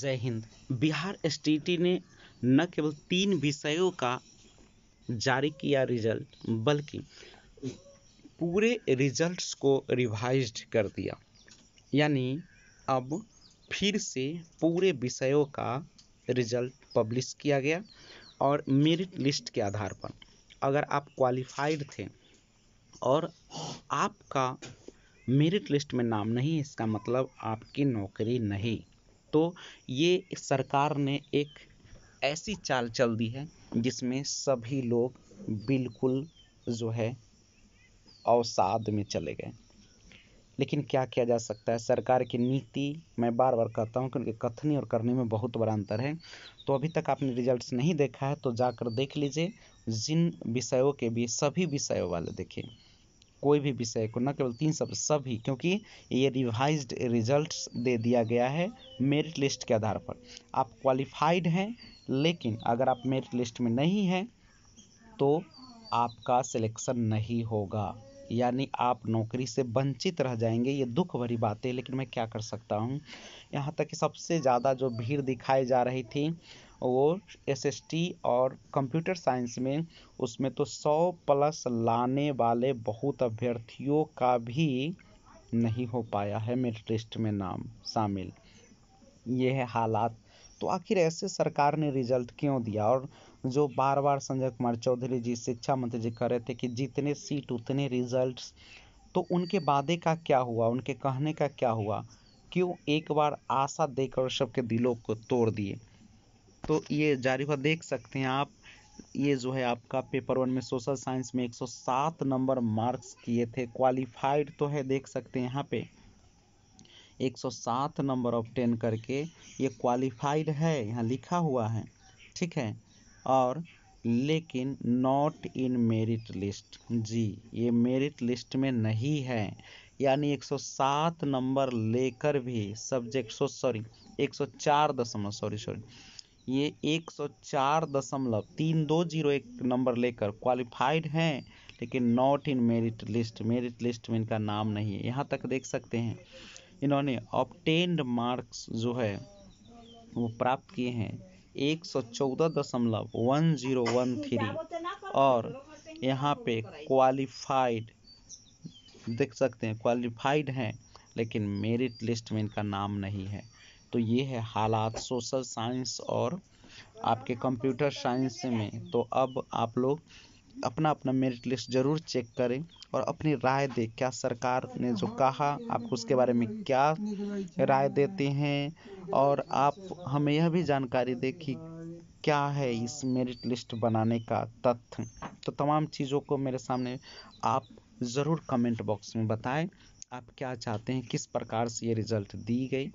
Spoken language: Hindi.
जय हिंद बिहार एस ने न केवल तीन विषयों का जारी किया रिजल्ट बल्कि पूरे रिजल्ट्स को रिवाइज कर दिया यानी अब फिर से पूरे विषयों का रिजल्ट पब्लिश किया गया और मेरिट लिस्ट के आधार पर अगर आप क्वालिफाइड थे और आपका मेरिट लिस्ट में नाम नहीं इसका मतलब आपकी नौकरी नहीं तो ये सरकार ने एक ऐसी चाल चल दी है जिसमें सभी लोग बिल्कुल जो है अवसाद में चले गए लेकिन क्या किया जा सकता है सरकार की नीति मैं बार बार कहता हूँ कि उनके कथनी और करने में बहुत बड़ा अंतर है तो अभी तक आपने रिजल्ट्स नहीं देखा है तो जाकर देख लीजिए जिन विषयों के भी सभी विषयों वाले देखिए कोई भी विषय को न केवल तीन शब्द सभी क्योंकि ये रिवाइज्ड रिजल्ट दे दिया गया है मेरिट लिस्ट के आधार पर आप क्वालिफाइड हैं लेकिन अगर आप मेरिट लिस्ट में नहीं हैं तो आपका सिलेक्शन नहीं होगा यानी आप नौकरी से वंचित रह जाएंगे ये दुख भरी बात है लेकिन मैं क्या कर सकता हूँ यहाँ तक कि सबसे ज़्यादा जो भीड़ दिखाई जा रही थी वो एसएसटी और कंप्यूटर साइंस में उसमें तो सौ प्लस लाने वाले बहुत अभ्यर्थियों का भी नहीं हो पाया है मेरिट लिस्ट में नाम शामिल ये है हालात तो आखिर ऐसे सरकार ने रिजल्ट क्यों दिया और जो बार बार संजय कुमार चौधरी जी शिक्षा मंत्री जी कह रहे थे कि जितने सीट उतने रिजल्ट्स तो उनके वादे का क्या हुआ उनके कहने का क्या हुआ क्यों एक बार आशा देकर सबके दिलों को तोड़ दिए तो ये जारी हुआ देख सकते हैं आप ये जो है आपका पेपर वन में सोशल साइंस में 107 नंबर मार्क्स किए थे क्वालिफाइड तो है देख सकते हैं यहाँ पे 107 नंबर टेन करके ये क्वालिफाइड है यहाँ लिखा हुआ है ठीक है और लेकिन नॉट इन मेरिट लिस्ट जी ये मेरिट लिस्ट में नहीं है यानी 107 नंबर लेकर भी सब्जेक्ट सो सॉरी चार दशमलव सॉरी सॉरी ये एक सौ चार दशमलव तीन दो जीरो एक नंबर लेकर क्वालिफाइड हैं लेकिन not in merit list merit list में इनका नाम नहीं है यहाँ तक देख सकते हैं इन्होंने ऑप्टेंड मार्क्स जो है वो प्राप्त किए हैं एक सौ चौदह दशमलव वन जीरो वन थ्री और यहाँ पे क्वालिफाइड देख सकते हैं क्वालिफाइड हैं लेकिन मेरिट लिस्ट में इनका नाम नहीं है तो ये है हालात सोशल साइंस और आपके कंप्यूटर साइंस में तो अब आप लोग अपना अपना मेरिट लिस्ट ज़रूर चेक करें और अपनी राय दें क्या सरकार ने जो कहा आपको उसके बारे में क्या राय देते हैं और आप हमें यह भी जानकारी दें कि क्या है इस मेरिट लिस्ट बनाने का तथ्य तो तमाम चीज़ों को मेरे सामने आप ज़रूर कमेंट बॉक्स में बताएं आप क्या चाहते हैं किस प्रकार से ये रिज़ल्ट दी गई